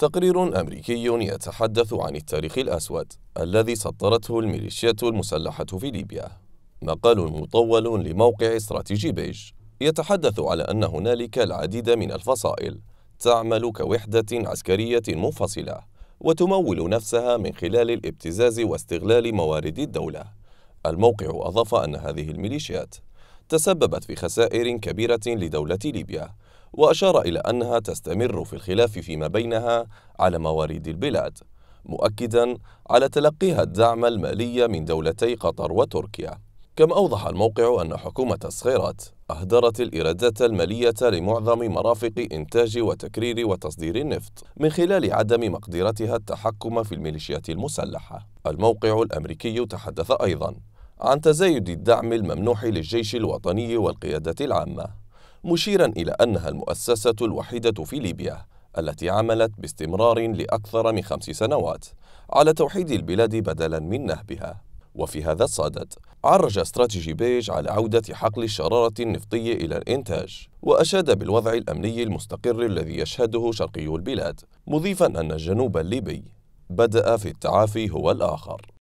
تقرير أمريكي يتحدث عن التاريخ الأسود الذي سطرته الميليشيات المسلحة في ليبيا مقال مطول لموقع استراتيجي بيج يتحدث على أن هنالك العديد من الفصائل تعمل كوحدة عسكرية منفصلة وتمول نفسها من خلال الابتزاز واستغلال موارد الدولة الموقع أضاف أن هذه الميليشيات تسببت في خسائر كبيرة لدولة ليبيا وأشار إلى أنها تستمر في الخلاف فيما بينها على موارد البلاد مؤكدا على تلقيها الدعم المالي من دولتي قطر وتركيا كما أوضح الموقع أن حكومة الصخيرات أهدرت الإيرادات المالية لمعظم مرافق إنتاج وتكرير وتصدير النفط من خلال عدم مقدرتها التحكم في الميليشيات المسلحة الموقع الأمريكي تحدث أيضا عن تزايد الدعم الممنوح للجيش الوطني والقيادة العامة مشيرا إلى أنها المؤسسة الوحيدة في ليبيا التي عملت باستمرار لأكثر من خمس سنوات على توحيد البلاد بدلا من نهبها وفي هذا الصدد عرج استراتيجي بيج على عودة حقل الشرارة النفطية إلى الإنتاج وأشاد بالوضع الأمني المستقر الذي يشهده شرقي البلاد مضيفا أن الجنوب الليبي بدأ في التعافي هو الآخر